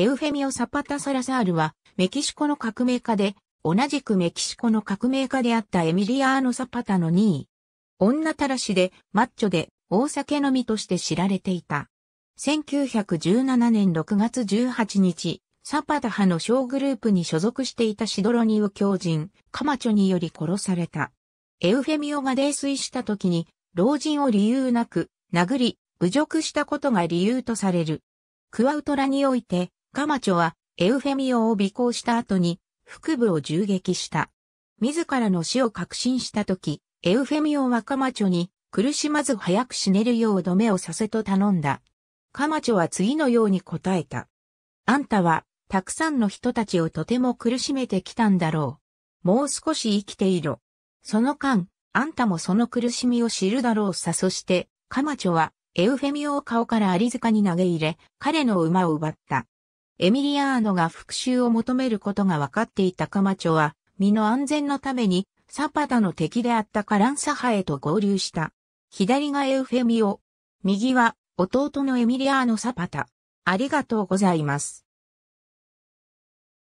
エウフェミオ・サパタ・サラサールは、メキシコの革命家で、同じくメキシコの革命家であったエミリアーノ・サパタの2位。女たらしで、マッチョで、大酒飲みとして知られていた。1917年6月18日、サパタ派の小グループに所属していたシドロニウ教人、カマチョにより殺された。エウフェミオが泥酔した時に、老人を理由なく、殴り、侮辱したことが理由とされる。クアウトラにおいて、カマチョはエウフェミオを尾行した後に腹部を銃撃した。自らの死を確信した時、エウフェミオはカマチョに苦しまず早く死ねるよう止めをさせと頼んだ。カマチョは次のように答えた。あんたはたくさんの人たちをとても苦しめてきたんだろう。もう少し生きていろ。その間、あんたもその苦しみを知るだろうさ。そして、カマチョは、エウフェミオを顔からアリ塚に投げ入れ、彼の馬を奪った。エミリアーノが復讐を求めることが分かっていたカマチョは、身の安全のために、サパタの敵であったカランサハへと合流した。左がエウフェミオ。右は、弟のエミリアーノ・サパタ。ありがとうございます。